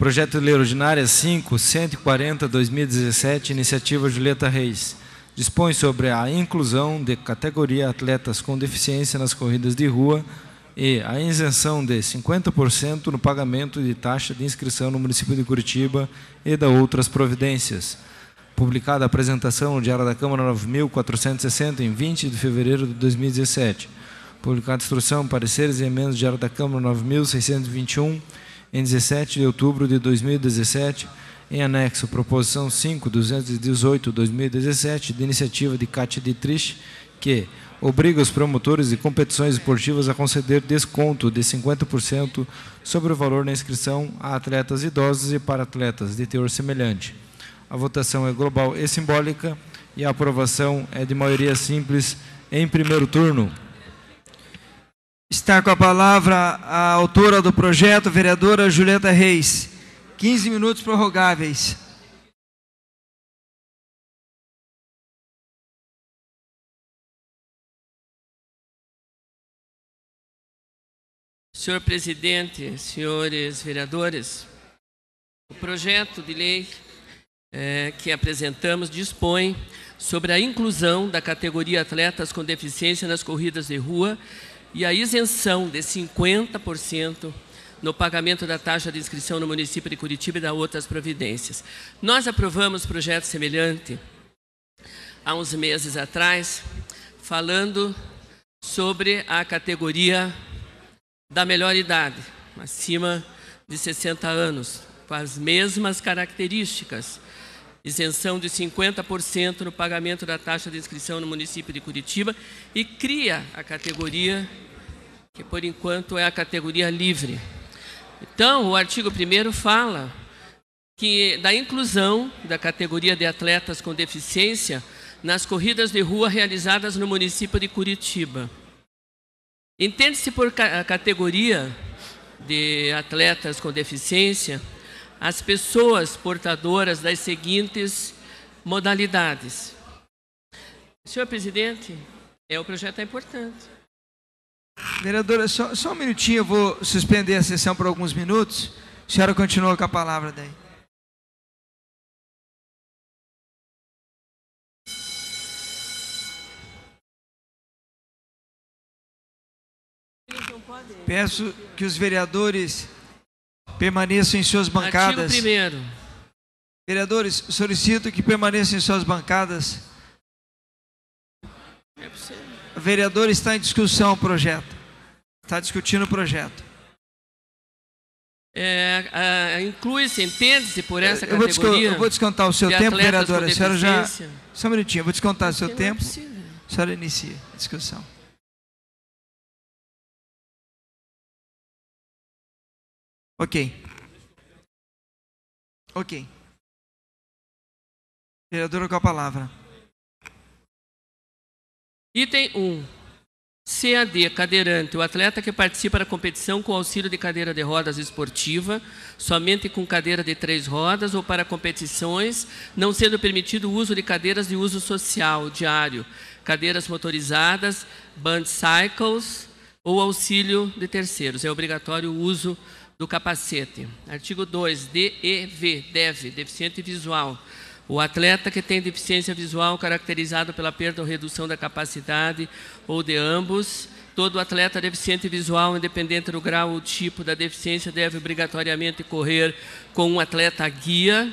Projeto de Lei Ordinária 5, 140, 2017, iniciativa Julieta Reis. Dispõe sobre a inclusão de categoria atletas com deficiência nas corridas de rua e a isenção de 50% no pagamento de taxa de inscrição no município de Curitiba e da outras providências. Publicada a apresentação no Diário da Câmara 9460, em 20 de fevereiro de 2017. Publicada a instrução, pareceres e emendas Diário da Câmara 9621, em 17 de outubro de 2017, em anexo proposição 5, 218, 2017, de iniciativa de Cátia Dietrich, que obriga os promotores de competições esportivas a conceder desconto de 50% sobre o valor na inscrição a atletas idosos e para atletas de teor semelhante. A votação é global e simbólica e a aprovação é de maioria simples em primeiro turno. Está com a palavra a autora do projeto, vereadora Julieta Reis. 15 minutos prorrogáveis. Senhor presidente, senhores vereadores, o projeto de lei é, que apresentamos dispõe sobre a inclusão da categoria atletas com deficiência nas corridas de rua e a isenção de 50% no pagamento da taxa de inscrição no município de Curitiba e da outras providências. Nós aprovamos projeto semelhante há uns meses atrás, falando sobre a categoria da melhor idade, acima de 60 anos, com as mesmas características isenção de 50% no pagamento da taxa de inscrição no município de Curitiba e cria a categoria que por enquanto é a categoria livre. Então, o artigo 1 fala que da inclusão da categoria de atletas com deficiência nas corridas de rua realizadas no município de Curitiba. Entende-se por ca categoria de atletas com deficiência as pessoas portadoras das seguintes modalidades. Senhor presidente, é o projeto é importante. Vereadora, só, só um minutinho, eu vou suspender a sessão por alguns minutos. A senhora continua com a palavra daí. Peço que os vereadores Permaneça em suas bancadas. Artigo primeiro. Vereadores, solicito que permaneçam em suas bancadas. O vereador está em discussão o projeto. Está discutindo o projeto. É, Inclui-se, entende-se por essa eu categoria. Vou eu vou descontar o seu tempo, vereadora. A senhora já. Só um minutinho, eu vou descontar o seu tempo. É a senhora inicia a discussão. Ok. Ok. Vereadora com a palavra. Item 1. CAD, cadeirante, o atleta que participa da competição com auxílio de cadeira de rodas esportiva, somente com cadeira de três rodas ou para competições, não sendo permitido o uso de cadeiras de uso social, diário, cadeiras motorizadas, band cycles ou auxílio de terceiros. É obrigatório o uso do capacete. Artigo 2, DEV, deve, deficiente visual. O atleta que tem deficiência visual caracterizado pela perda ou redução da capacidade ou de ambos, todo atleta deficiente visual, independente do grau ou tipo da deficiência, deve obrigatoriamente correr com um atleta guia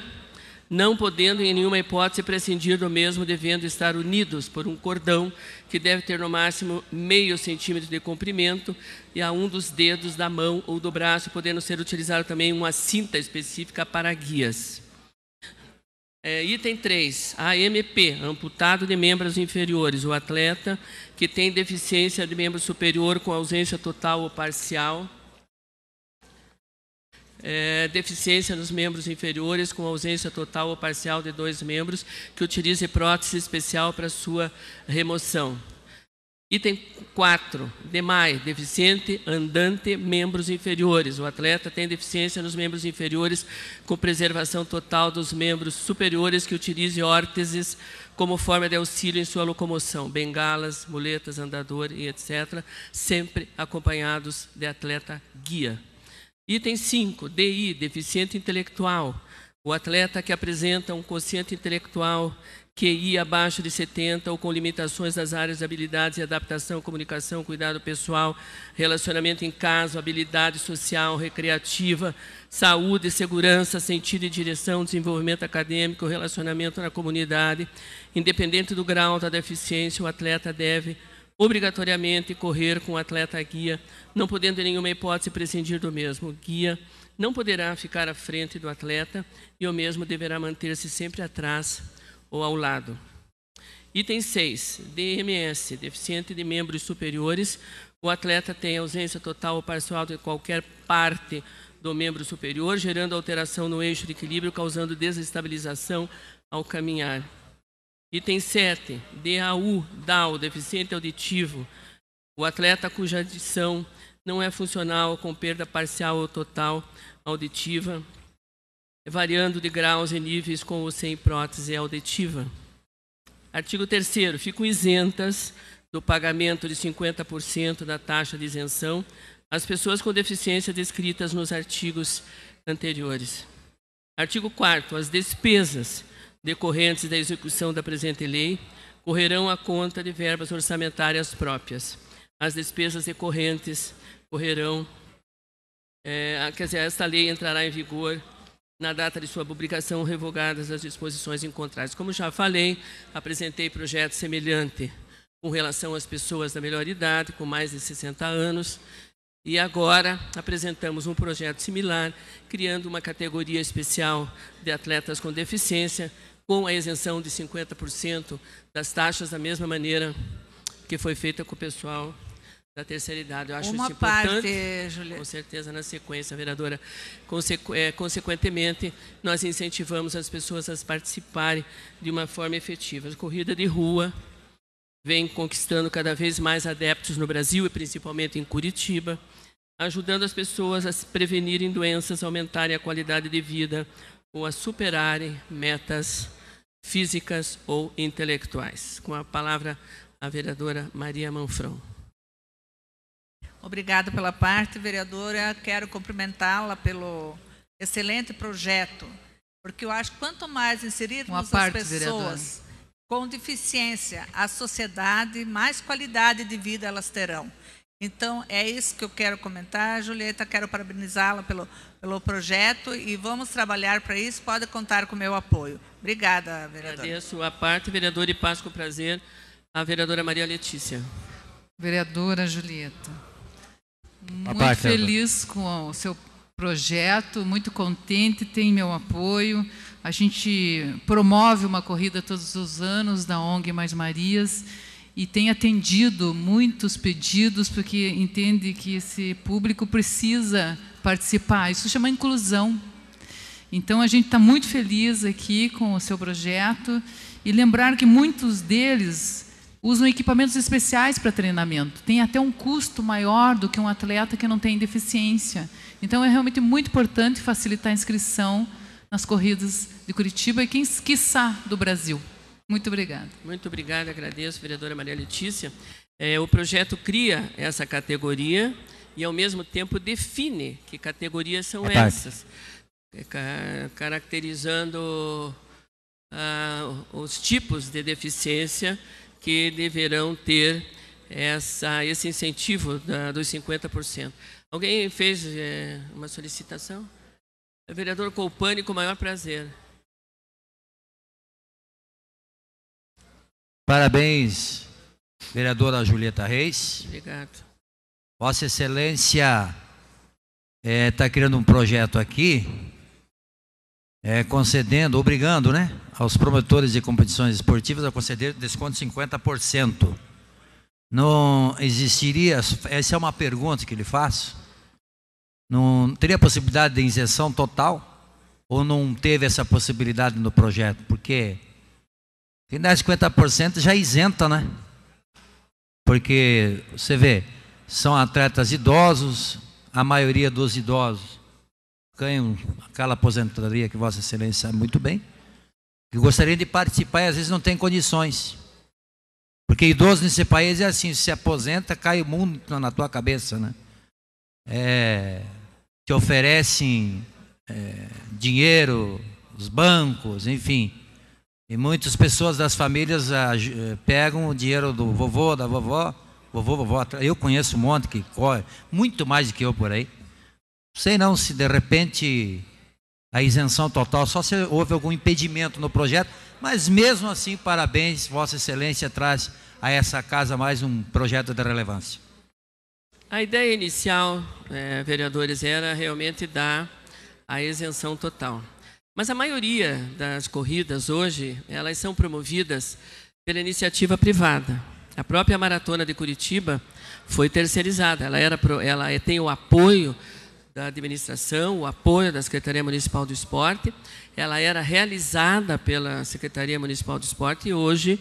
não podendo em nenhuma hipótese prescindir do mesmo, devendo estar unidos por um cordão que deve ter no máximo meio centímetro de comprimento e a um dos dedos da mão ou do braço, podendo ser utilizado também uma cinta específica para guias. É, item 3, AMP, amputado de membros inferiores, o atleta que tem deficiência de membro superior com ausência total ou parcial, é, deficiência nos membros inferiores com ausência total ou parcial de dois membros, que utilize prótese especial para sua remoção. Item 4. Demais, deficiente, andante, membros inferiores. O atleta tem deficiência nos membros inferiores com preservação total dos membros superiores que utilize órteses como forma de auxílio em sua locomoção, bengalas, muletas, andador e etc., sempre acompanhados de atleta guia. Item 5, DI, deficiente intelectual. O atleta que apresenta um consciente intelectual QI abaixo de 70 ou com limitações das áreas de habilidades e adaptação, comunicação, cuidado pessoal, relacionamento em casa, habilidade social, recreativa, saúde, segurança, sentido e direção, desenvolvimento acadêmico, relacionamento na comunidade. Independente do grau da deficiência, o atleta deve obrigatoriamente correr com o atleta guia, não podendo em nenhuma hipótese prescindir do mesmo. Guia não poderá ficar à frente do atleta e o mesmo deverá manter-se sempre atrás ou ao lado. Item 6. DMS, deficiente de membros superiores. O atleta tem ausência total ou parcial de qualquer parte do membro superior, gerando alteração no eixo de equilíbrio, causando desestabilização ao caminhar. Item 7, DAU, DAO, deficiente auditivo. O atleta cuja adição não é funcional com perda parcial ou total auditiva, variando de graus e níveis com ou sem prótese auditiva. Artigo 3 Ficam isentas do pagamento de 50% da taxa de isenção as pessoas com deficiência descritas nos artigos anteriores. Artigo 4 As despesas decorrentes da execução da presente lei correrão à conta de verbas orçamentárias próprias. As despesas decorrentes correrão, é, quer dizer, esta lei entrará em vigor na data de sua publicação, revogadas as disposições em Como já falei, apresentei projeto semelhante com relação às pessoas da melhor idade, com mais de 60 anos, e agora apresentamos um projeto similar, criando uma categoria especial de atletas com deficiência, com a isenção de 50% das taxas, da mesma maneira que foi feita com o pessoal da terceira idade. Eu acho Uma isso importante. Parte, Com certeza, na sequência, vereadora. Consequ é, consequentemente, nós incentivamos as pessoas a participarem de uma forma efetiva. A corrida de rua vem conquistando cada vez mais adeptos no Brasil e principalmente em Curitiba, ajudando as pessoas a se prevenirem doenças, aumentarem a qualidade de vida, ou a superarem metas físicas ou intelectuais. Com a palavra, a vereadora Maria Manfrão. Obrigada pela parte, vereadora. Quero cumprimentá-la pelo excelente projeto, porque eu acho que quanto mais inserirmos parte, as pessoas vereadora. com deficiência à sociedade, mais qualidade de vida elas terão. Então, é isso que eu quero comentar. Julieta, quero parabenizá-la pelo, pelo projeto e vamos trabalhar para isso. Pode contar com o meu apoio. Obrigada, vereadora. Agradeço a parte, vereadora, e passo com prazer a vereadora Maria Letícia. Vereadora Julieta, muito parte, feliz com o seu projeto, muito contente, tem meu apoio. A gente promove uma corrida todos os anos da ONG Mais Marias e tem atendido muitos pedidos porque entende que esse público precisa participar. Isso chama inclusão. Então a gente está muito feliz aqui com o seu projeto e lembrar que muitos deles usam equipamentos especiais para treinamento. Tem até um custo maior do que um atleta que não tem deficiência. Então é realmente muito importante facilitar a inscrição nas corridas de Curitiba e quem quiçá do Brasil. Muito obrigada. Muito obrigada, agradeço, vereadora Maria Letícia. É, o projeto cria essa categoria e, ao mesmo tempo, define que categorias são é essas, é, caracterizando ah, os tipos de deficiência que deverão ter essa, esse incentivo da, dos 50%. Alguém fez é, uma solicitação? vereador Colpani, com o maior prazer. Parabéns, vereadora Julieta Reis. Obrigado. Vossa Excelência está é, tá criando um projeto aqui, é, concedendo, obrigando, né, aos promotores de competições esportivas a conceder desconto de 50%. Não existiria, essa é uma pergunta que ele faz, não teria possibilidade de isenção total ou não teve essa possibilidade no projeto? Porque quem dá 50% já é isenta, né? Porque você vê, são atletas idosos, a maioria dos idosos ganham aquela aposentadoria que Vossa Excelência sabe muito bem, que gostariam de participar e às vezes não tem condições. Porque idoso nesse país é assim, se aposenta, cai o mundo na tua cabeça, né? É, te oferecem é, dinheiro, os bancos, enfim e muitas pessoas das famílias ah, eh, pegam o dinheiro do vovô, da vovó, vovô, vovó. Eu conheço um monte que corre, muito mais do que eu por aí. Sei não se de repente a isenção total, só se houve algum impedimento no projeto, mas mesmo assim, parabéns, Vossa Excelência traz a essa casa mais um projeto de relevância. A ideia inicial, eh, vereadores, era realmente dar a isenção total. Mas a maioria das corridas hoje, elas são promovidas pela iniciativa privada. A própria Maratona de Curitiba foi terceirizada. Ela, era, ela é, tem o apoio da administração, o apoio da Secretaria Municipal do Esporte. Ela era realizada pela Secretaria Municipal do Esporte e hoje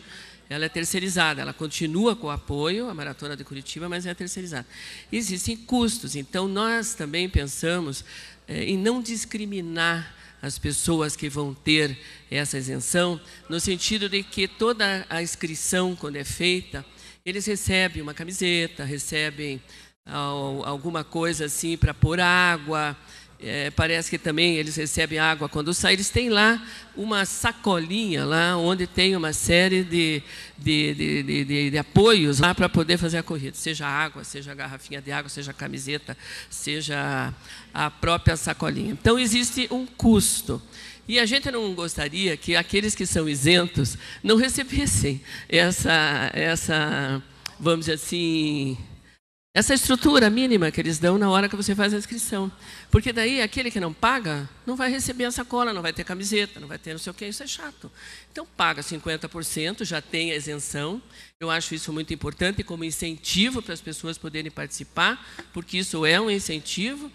ela é terceirizada. Ela continua com o apoio, a Maratona de Curitiba, mas é terceirizada. Existem custos, então nós também pensamos é, em não discriminar as pessoas que vão ter essa isenção, no sentido de que toda a inscrição, quando é feita, eles recebem uma camiseta, recebem ah, alguma coisa assim para pôr água, é, parece que também eles recebem água quando saem. Eles têm lá uma sacolinha, lá onde tem uma série de, de, de, de, de apoios lá para poder fazer a corrida. Seja água, seja garrafinha de água, seja camiseta, seja a própria sacolinha. Então, existe um custo. E a gente não gostaria que aqueles que são isentos não recebessem essa, essa vamos dizer assim, essa estrutura mínima que eles dão na hora que você faz a inscrição. Porque daí aquele que não paga não vai receber a sacola, não vai ter camiseta, não vai ter não sei o que, isso é chato. Então paga 50%, já tem a isenção. Eu acho isso muito importante como incentivo para as pessoas poderem participar, porque isso é um incentivo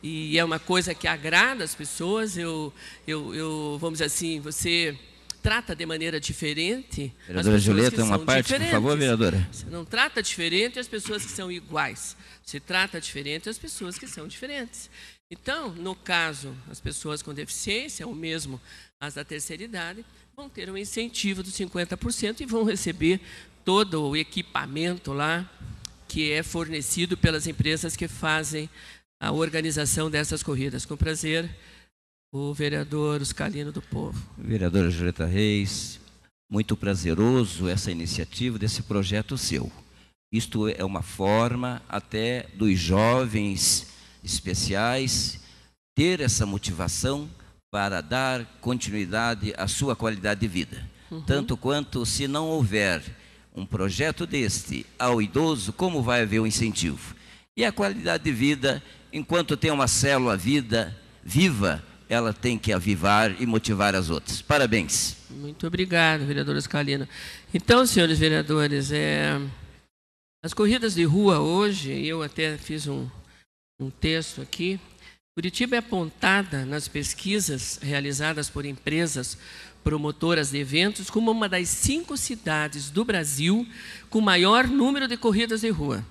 e é uma coisa que agrada as pessoas. Eu, eu, eu vamos dizer assim, você trata de maneira diferente. Vereadora Julieta, uma parte, por favor, vereadora. Você não trata diferente as pessoas que são iguais. Você trata diferente as pessoas que são diferentes. Então, no caso, as pessoas com deficiência, ou mesmo as da terceira idade, vão ter um incentivo dos 50% e vão receber todo o equipamento lá que é fornecido pelas empresas que fazem a organização dessas corridas. Com prazer o vereador Oscalino do Povo. Vereadora Julieta Reis, muito prazeroso essa iniciativa desse projeto seu. Isto é uma forma até dos jovens especiais ter essa motivação para dar continuidade à sua qualidade de vida. Uhum. Tanto quanto se não houver um projeto deste ao idoso, como vai haver o um incentivo? E a qualidade de vida, enquanto tem uma célula vida viva, ela tem que avivar e motivar as outras. Parabéns. Muito obrigado, vereadora Escalina. Então, senhores vereadores, é, as corridas de rua hoje, eu até fiz um, um texto aqui. Curitiba é apontada nas pesquisas realizadas por empresas promotoras de eventos como uma das cinco cidades do Brasil com maior número de corridas de rua.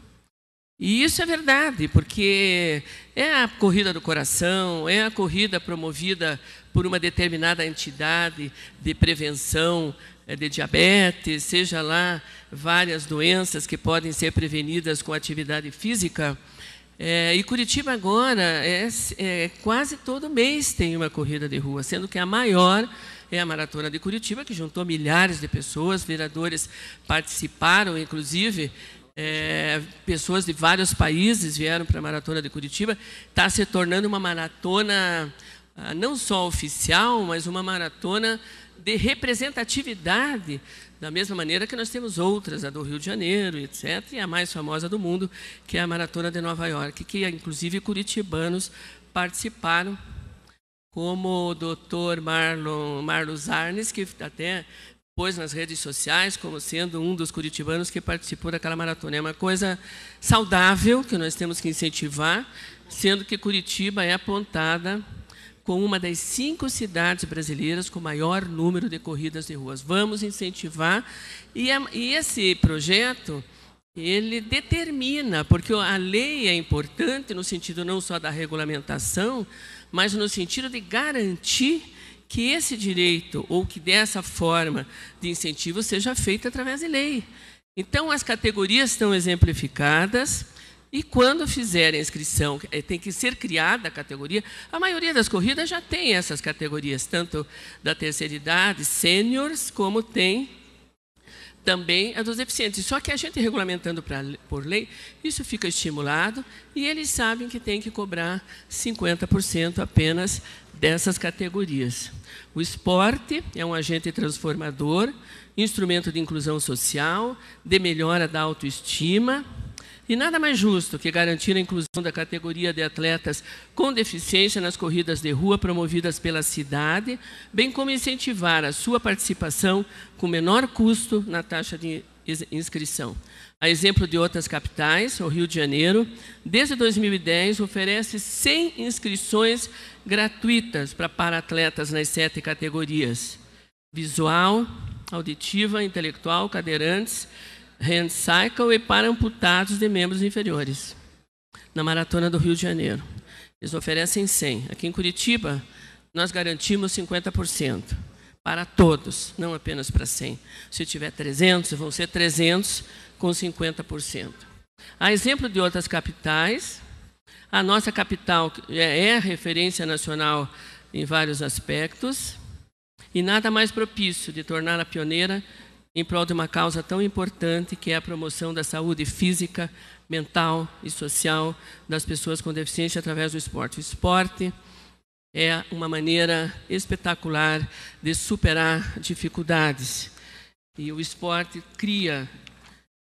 E isso é verdade, porque é a corrida do coração, é a corrida promovida por uma determinada entidade de prevenção é, de diabetes, seja lá várias doenças que podem ser prevenidas com atividade física. É, e Curitiba agora, é, é, quase todo mês tem uma corrida de rua, sendo que a maior é a Maratona de Curitiba, que juntou milhares de pessoas, vereadores participaram, inclusive, é, pessoas de vários países vieram para a Maratona de Curitiba. Está se tornando uma maratona ah, não só oficial, mas uma maratona de representatividade, da mesma maneira que nós temos outras, a do Rio de Janeiro, etc., e a mais famosa do mundo, que é a Maratona de Nova York, que inclusive curitibanos participaram, como o doutor Marlon, Marlos Arnes, que até pôs nas redes sociais como sendo um dos curitibanos que participou daquela maratona. É uma coisa saudável que nós temos que incentivar, sendo que Curitiba é apontada como uma das cinco cidades brasileiras com maior número de corridas de ruas. Vamos incentivar. E, é, e esse projeto, ele determina, porque a lei é importante no sentido não só da regulamentação, mas no sentido de garantir que esse direito, ou que dessa forma de incentivo, seja feito através de lei. Então, as categorias estão exemplificadas. E quando fizerem inscrição, é, tem que ser criada a categoria. A maioria das corridas já tem essas categorias, tanto da terceira idade, sêniores, como tem também a dos deficientes. Só que a gente regulamentando pra, por lei, isso fica estimulado e eles sabem que tem que cobrar 50% apenas dessas categorias. O esporte é um agente transformador, instrumento de inclusão social, de melhora da autoestima. E nada mais justo que garantir a inclusão da categoria de atletas com deficiência nas corridas de rua promovidas pela cidade, bem como incentivar a sua participação com menor custo na taxa de inscrição. A exemplo de outras capitais, o Rio de Janeiro, desde 2010 oferece 100 inscrições gratuitas para para-atletas nas sete categorias: visual, auditiva, intelectual, cadeirantes, hand cycle e para amputados de membros inferiores. Na Maratona do Rio de Janeiro, eles oferecem 100. Aqui em Curitiba, nós garantimos 50% para todos, não apenas para 100. Se tiver 300, vão ser 300 com 50%. A exemplo de outras capitais, a nossa capital é, é referência nacional em vários aspectos, e nada mais propício de tornar a pioneira em prol de uma causa tão importante que é a promoção da saúde física, mental e social das pessoas com deficiência através do esporte. O esporte é uma maneira espetacular de superar dificuldades. E o esporte cria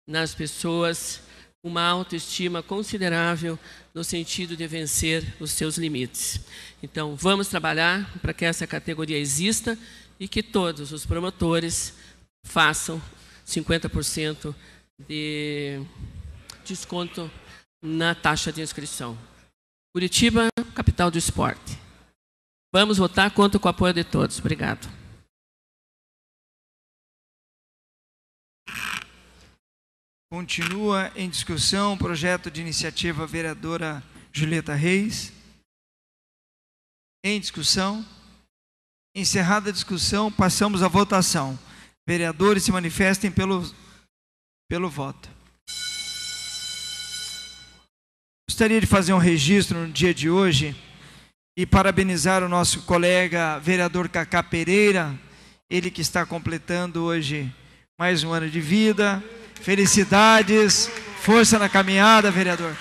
nas pessoas uma autoestima considerável no sentido de vencer os seus limites. Então, vamos trabalhar para que essa categoria exista e que todos os promotores façam 50% de desconto na taxa de inscrição. Curitiba, capital do esporte. Vamos votar, conto com o apoio de todos. Obrigado. Continua em discussão o projeto de iniciativa vereadora Julieta Reis. Em discussão. Encerrada a discussão, passamos à votação. Vereadores se manifestem pelo, pelo voto. Gostaria de fazer um registro no dia de hoje e parabenizar o nosso colega vereador Cacá Pereira, ele que está completando hoje mais um ano de vida. Felicidades, força na caminhada, vereador.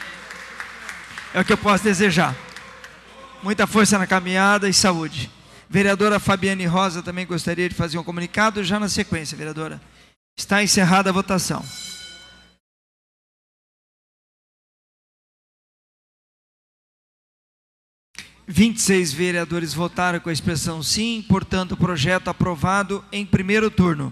É o que eu posso desejar. Muita força na caminhada e saúde. Vereadora Fabiane Rosa também gostaria de fazer um comunicado já na sequência, vereadora. Está encerrada a votação. 26 vereadores votaram com a expressão sim, portanto, o projeto aprovado em primeiro turno.